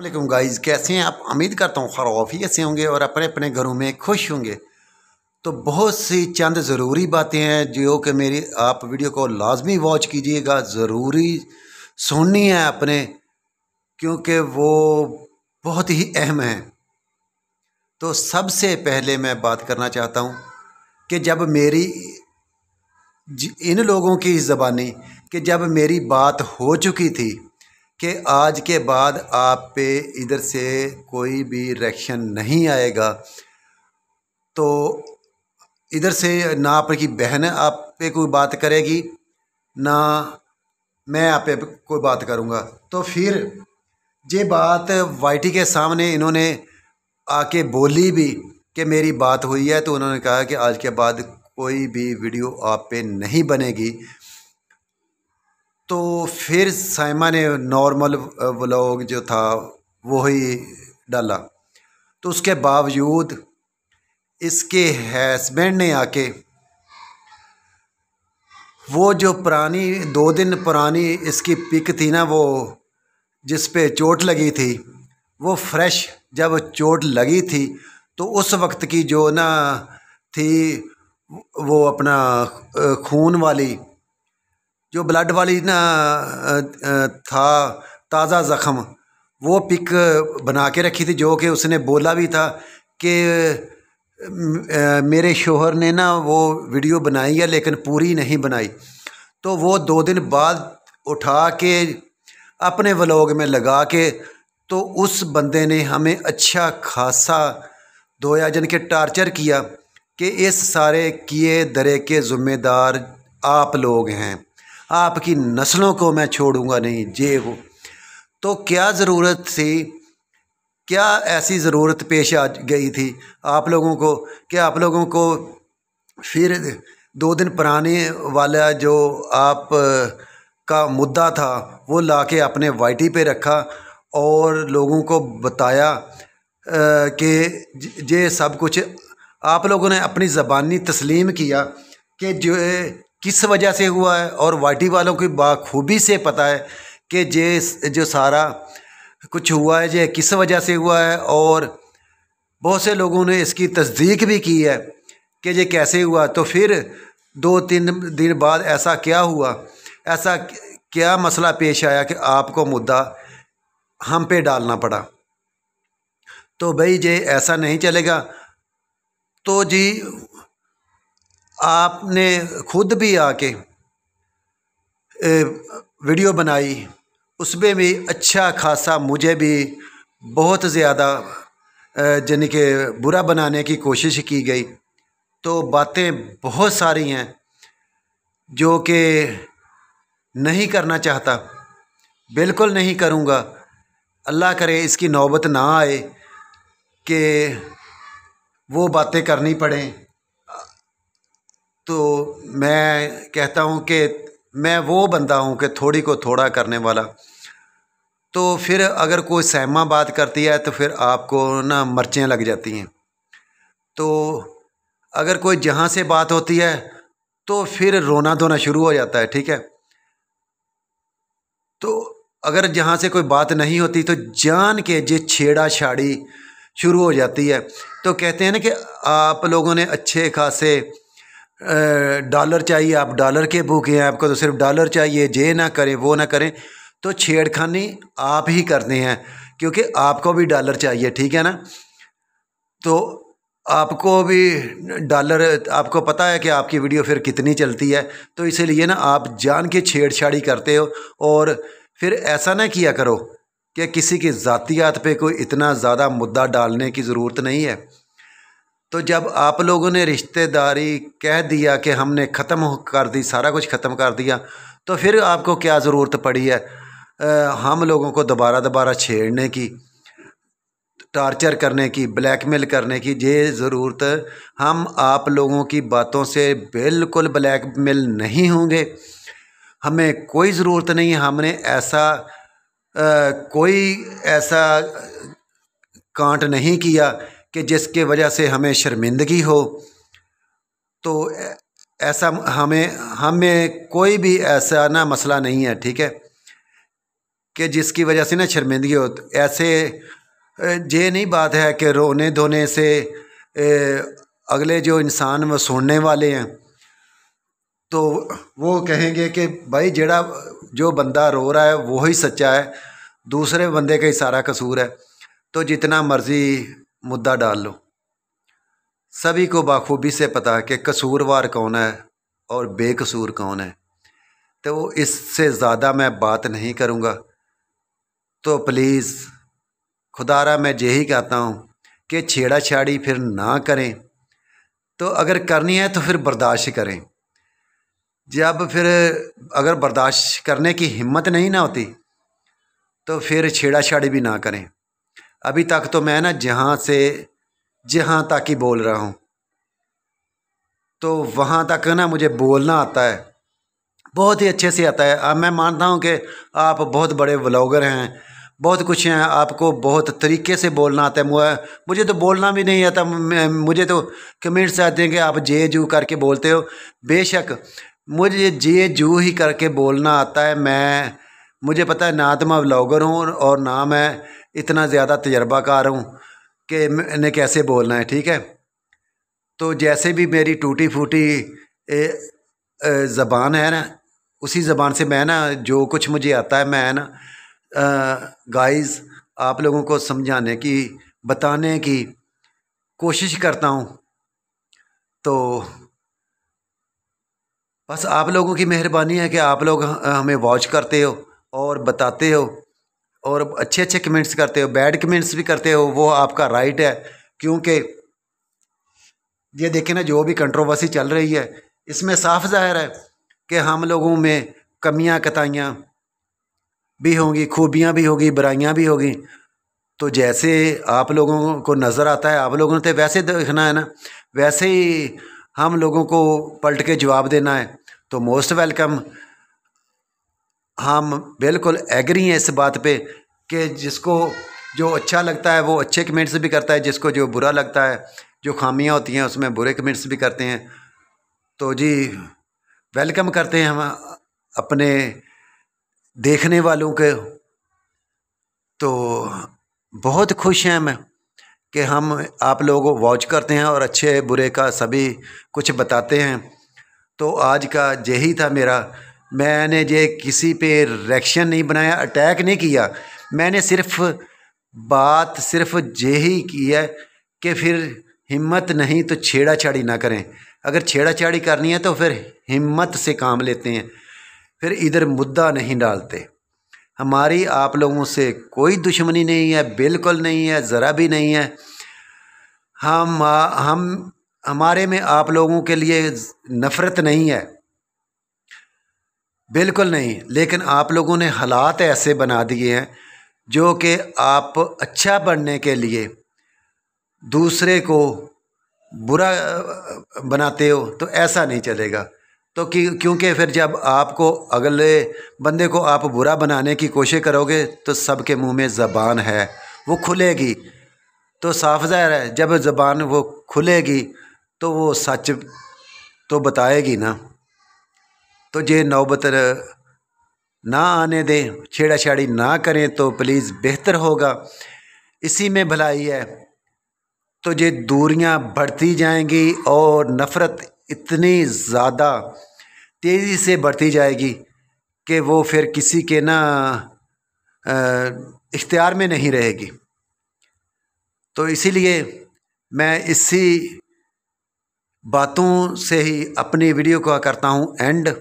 वालेकुम गाइज़ कैसे हैं आप उम्मीद करता हूँ खराफियत ऐसे होंगे और अपने अपने घरों में खुश होंगे तो बहुत सी चंद ज़रूरी बातें हैं जो कि मेरी आप वीडियो को लाजमी वॉच कीजिएगा ज़रूरी सुननी है अपने क्योंकि वो बहुत ही अहम है तो सबसे पहले मैं बात करना चाहता हूँ कि जब मेरी इन लोगों की ज़बानी कि जब मेरी बात हो चुकी थी कि आज के बाद आप पे इधर से कोई भी रिएक्शन नहीं आएगा तो इधर से ना आपकी बहन आप पे कोई बात करेगी ना मैं आप पे कोई बात करूँगा तो फिर ये बात वाईटी के सामने इन्होंने आके बोली भी कि मेरी बात हुई है तो उन्होंने कहा कि आज के बाद कोई भी वीडियो आप पे नहीं बनेगी तो फिर साइमा ने नॉर्मल व्लॉग जो था वही डाला तो उसके बावजूद इसके हस्बैंड ने आके वो जो पुरानी दो दिन पुरानी इसकी पिक थी ना वो जिस पे चोट लगी थी वो फ्रेश जब चोट लगी थी तो उस वक्त की जो ना थी वो अपना खून वाली जो ब्लड वाली ना था ताज़ा ज़ख़म वो पिक बना के रखी थी जो कि उसने बोला भी था कि मेरे शोहर ने ना वो वीडियो बनाई है लेकिन पूरी नहीं बनाई तो वो दो दिन बाद उठा के अपने व्लॉग में लगा के तो उस बंदे ने हमें अच्छा खासा दोया जन के टार्चर किया कि इस सारे किए दरे के ज़िम्मेदार आप लोग हैं आपकी नस्लों को मैं छोड़ूंगा नहीं जे वो तो क्या ज़रूरत थी क्या ऐसी ज़रूरत पेश आ गई थी आप लोगों को कि आप लोगों को फिर दो दिन पुराने वाला जो आप का मुद्दा था वो ला के अपने वाइटी पे रखा और लोगों को बताया कि ये सब कुछ आप लोगों ने अपनी ज़बानी तस्लीम किया कि जो किस वजह से हुआ है और वाटी वालों की बाखूबी से पता है कि ये जो सारा कुछ हुआ है ये किस वजह से हुआ है और बहुत से लोगों ने इसकी तस्दीक भी की है कि ये कैसे हुआ तो फिर दो तीन दिन बाद ऐसा क्या हुआ ऐसा क्या मसला पेश आया कि आपको मुद्दा हम पे डालना पड़ा तो भाई ये ऐसा नहीं चलेगा तो जी आपने खुद भी आके वीडियो बनाई उसमें भी अच्छा खासा मुझे भी बहुत ज़्यादा जन कि बुरा बनाने की कोशिश की गई तो बातें बहुत सारी हैं जो कि नहीं करना चाहता बिल्कुल नहीं करूँगा अल्लाह करे इसकी नौबत ना आए कि वो बातें करनी पड़ें तो मैं कहता हूँ कि मैं वो बंदा हूँ कि थोड़ी को थोड़ा करने वाला तो फिर अगर कोई सहमा बात करती है तो फिर आपको ना मर्चें लग जाती हैं तो अगर कोई जहाँ से बात होती है तो फिर रोना धोना शुरू हो जाता है ठीक है तो अगर जहाँ से कोई बात नहीं होती तो जान के जे छेड़ा छाड़ी शुरू हो जाती है तो कहते हैं ना कि आप लोगों ने अच्छे खासे डॉलर चाहिए आप डॉलर के भूखे हैं आपको तो सिर्फ डॉलर चाहिए जे ना करें वो ना करें तो छेड़खानी आप ही करते हैं क्योंकि आपको भी डॉलर चाहिए ठीक है ना तो आपको भी डॉलर आपको पता है कि आपकी वीडियो फिर कितनी चलती है तो इसीलिए ना आप जान के छेड़छाड़ी करते हो और फिर ऐसा ना किया करो कि किसी की ज़ातियात पे कोई इतना ज़्यादा मुद्दा डालने की ज़रूरत नहीं है तो जब आप लोगों ने रिश्तेदारी कह दिया कि हमने ख़त्म कर दी सारा कुछ ख़त्म कर दिया तो फिर आपको क्या ज़रूरत पड़ी है आ, हम लोगों को दोबारा दोबारा छेड़ने की टार्चर करने की ब्लैकमेल करने की ये ज़रूरत हम आप लोगों की बातों से बिल्कुल ब्लैकमेल नहीं होंगे हमें कोई ज़रूरत नहीं हमने ऐसा आ, कोई ऐसा कांट नहीं किया कि जिसके वजह से हमें शर्मिंदगी हो तो ऐसा हमें हमें कोई भी ऐसा ना मसला नहीं है ठीक है कि जिसकी वजह से ना शर्मिंदगी हो तो ऐसे ये नहीं बात है कि रोने धोने से अगले जो इंसान वो सुनने वाले हैं तो वो कहेंगे कि भाई जड़ा जो बंदा रो रहा है वो ही सच्चा है दूसरे बंदे का ही सारा कसूर है तो जितना मर्ज़ी मुद्दा डाल लो सभी को बाखूबी से पता है कि कसूरवार कौन है और बेकसूर कौन है तो वो इससे ज़्यादा मैं बात नहीं करूँगा तो प्लीज़ खुदारा मैं यही कहता हूँ कि छेड़ा छाड़ी फिर ना करें तो अगर करनी है तो फिर बर्दाश्त करें जब फिर अगर बर्दाश्त करने की हिम्मत नहीं ना होती तो फिर छेड़ा छाड़ी भी ना करें अभी तक तो मैं ना जहाँ से जहाँ तक ही बोल रहा हूँ तो वहाँ तक ना मुझे बोलना आता है बहुत ही अच्छे से आता है अब मैं मानता हूँ कि आप बहुत बड़े व्लॉगर हैं बहुत कुछ हैं आपको बहुत तरीके से बोलना आता है मुझे तो बोलना भी नहीं आता मुझे तो कमेंट्स आते हैं कि आप जे जू करके बोलते हो बेशक मुझे जे जू ही करके बोलना आता है मैं मुझे पता है ना तो मैं व्लॉगर हूँ और ना मैं इतना ज़्यादा तजर्बाकार हूँ कि मैंने कैसे बोलना है ठीक है तो जैसे भी मेरी टूटी फूटी ज़बान है ना उसी ज़बान से मैं ना जो कुछ मुझे आता है मैं ना गाइस आप लोगों को समझाने की बताने की कोशिश करता हूँ तो बस आप लोगों की मेहरबानी है कि आप लोग हमें वॉच करते हो और बताते हो और अच्छे अच्छे कमेंट्स करते हो बैड कमेंट्स भी करते हो वो आपका राइट है क्योंकि ये देखें ना जो भी कंट्रोवर्सी चल रही है इसमें साफ जाहिर है कि हम लोगों में कमियां कताइयाँ भी होंगी खूबियां भी होगी बुराइयां भी होगी तो जैसे आप लोगों को नज़र आता है आप लोगों ने तो वैसे देखना है ना वैसे ही हम लोगों को पलट के जवाब देना है तो मोस्ट वेलकम हम बिल्कुल एग्री हैं इस बात पे कि जिसको जो अच्छा लगता है वो अच्छे कमेंट्स भी करता है जिसको जो बुरा लगता है जो खामियां होती हैं उसमें बुरे कमेंट्स भी करते हैं तो जी वेलकम करते हैं हम अपने देखने वालों के तो बहुत खुश हैं मैं कि हम आप लोगों वॉच करते हैं और अच्छे बुरे का सभी कुछ बताते हैं तो आज का यही था मेरा मैंने ये किसी पे रिएक्शन नहीं बनाया अटैक नहीं किया मैंने सिर्फ बात सिर्फ ही की है कि फिर हिम्मत नहीं तो छेड़ाछाड़ी ना करें अगर छेड़ाछाड़ी करनी है तो फिर हिम्मत से काम लेते हैं फिर इधर मुद्दा नहीं डालते हमारी आप लोगों से कोई दुश्मनी नहीं है बिल्कुल नहीं है ज़रा भी नहीं है हम हम हमारे में आप लोगों के लिए नफ़रत नहीं है बिल्कुल नहीं लेकिन आप लोगों ने हालात ऐसे बना दिए हैं जो कि आप अच्छा बनने के लिए दूसरे को बुरा बनाते हो तो ऐसा नहीं चलेगा तो कि क्योंकि फिर जब आपको अगले बंदे को आप बुरा बनाने की कोशिश करोगे तो सबके मुंह में ज़बान है वो खुलेगी तो साफ ज़ाहिर है जब ज़बान वो खुलेगी तो वो सच तो बताएगी ना तो जे नौबत ना आने दें छाड़ी ना करें तो प्लीज़ बेहतर होगा इसी में भलाई है तो जे दूरियां बढ़ती जाएंगी और नफ़रत इतनी ज़्यादा तेज़ी से बढ़ती जाएगी कि वो फिर किसी के ना इख्तियार में नहीं रहेगी तो इसीलिए मैं इसी बातों से ही अपनी वीडियो को करता हूँ एंड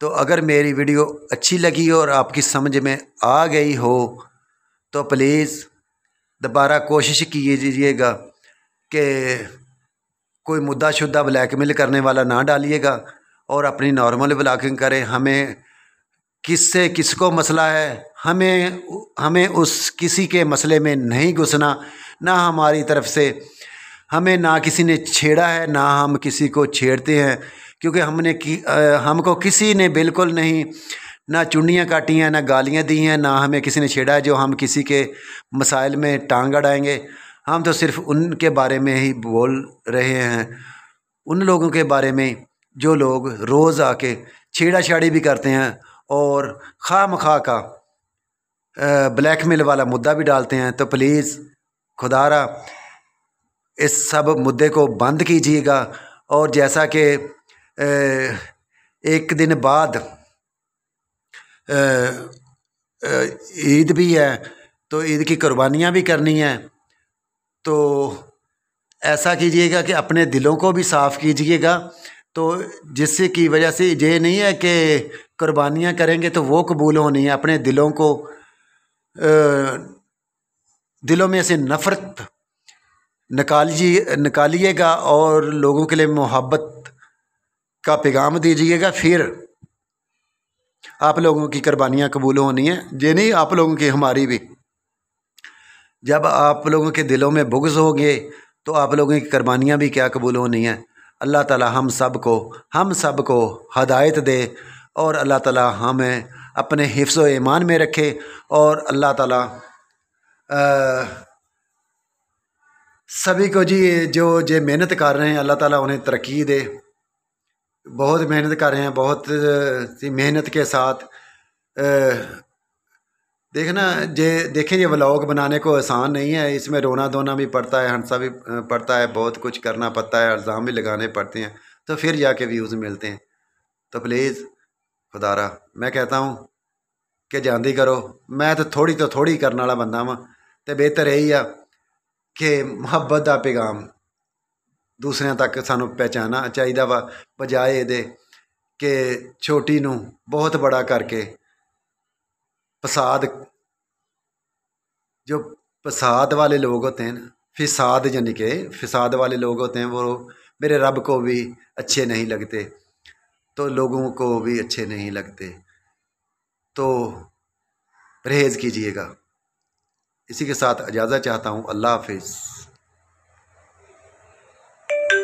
तो अगर मेरी वीडियो अच्छी लगी और आपकी समझ में आ गई हो तो प्लीज़ दोबारा कोशिश कीजिएगा कि कोई मुद्दा शुद्धा ब्लैकमेल करने वाला ना डालिएगा और अपनी नॉर्मल ब्लॉगिंग करें हमें किससे किसको मसला है हमें हमें उस किसी के मसले में नहीं घुसना ना हमारी तरफ से हमें ना किसी ने छेड़ा है ना हम किसी को छेड़ते हैं क्योंकि हमने की हमको किसी ने बिल्कुल नहीं ना चुनियाँ काटी हैं ना गालियाँ दी हैं ना हमें किसी ने छेड़ा है जो हम किसी के मसाइल में टांग अड़ाएँगे हम तो सिर्फ उनके बारे में ही बोल रहे हैं उन लोगों के बारे में जो लोग रोज़ आके छेड़ा छाड़ी भी करते हैं और खा मखा का ब्लैक मेल वाला मुद्दा भी डालते हैं तो प्लीज़ खुदारा इस सब मुद्दे को बंद कीजिएगा और जैसा कि एक दिन बाद ईद भी है तो ईद की कुर्बानियाँ भी करनी है तो ऐसा कीजिएगा कि अपने दिलों को भी साफ़ कीजिएगा तो जिससे की वजह से ये नहीं है कि कुर्बानियाँ करेंगे तो वो कबूल होनी है अपने दिलों को दिलों में से नफ़रत निकालिए निकालिएगा और लोगों के लिए मोहब्बत का पैगाम दीजिएगा फिर आप लोगों की कुर्बानियाँ कबूल होनी हैं ये नहीं आप लोगों की हमारी भी जब आप लोगों के दिलों में बुग्ज होंगे तो आप लोगों की कुर्बानियाँ भी क्या कबूल होनी हैं अल्लाह ताला हम सब को हम सब को हदायत दे और अल्लाह ताला हमें अपने हिफ्स ईमान में रखे और अल्लाह ताला आ, सभी को जी जो जे मेहनत कर रहे हैं अल्लाह ताला उन्हें तरक्की दे बहुत मेहनत कर रहे हैं बहुत मेहनत के साथ देखना जे देखें ये व्लॉग बनाने को आसान नहीं है इसमें रोना धोना भी पड़ता है हंसा भी पड़ता है बहुत कुछ करना पड़ता है अल्ज़ाम भी लगाने पड़ते हैं तो फिर जाके व्यूज़ मिलते हैं तो प्लीज़ खुदारा मैं कहता हूँ कि जानी करो मैं तो थोड़ी तो थोड़ी करने वाला बंदा ਵਾਂ तो बेहतर यही ਆ ਕਿ ਮੁਹੱਬਤ ਦਾ ਪੈਗਾਮ ਦੂਸਰਿਆਂ ਤੱਕ ਸਾਨੂੰ ਪਹਿਚਾਣਾ ਚਾਹੀਦਾ ਵਾ ਪਜਾਏ ਦੇ ਕਿ ਛੋਟੀ ਨੂੰ ਬਹੁਤ ਬੜਾ ਕਰਕੇ ਪਸਾਦ ਜੋ ਪਸਾਦ ਵਾਲੇ ਲੋਕ ਹੁੰਦੇ ਨੇ ਫਸਾਦ ਜਾਨੀ ਕਿ ਫਸਾਦ ਵਾਲੇ ਲੋਕ ਹੁੰਦੇ ਹਨ ਉਹ ਮੇਰੇ ਰੱਬ ਕੋ ਵੀ ਅੱਛੇ ਨਹੀਂ ਲੱਗਦੇ ਤੋ ਲੋਗੋ ਕੋ ਵੀ ਅੱਛੇ ਨਹੀਂ ਲੱਗਦੇ ਤੋ ਪਰਹੇਜ਼ ਕੀਜੀਏਗਾ ਇਸੇ ਕੇ ਸਾਥ ਇਜਾਜ਼ਤ ਚਾਹਤਾ ਹੂੰ ਅੱਲਾਹ ਹਾਫਿਜ਼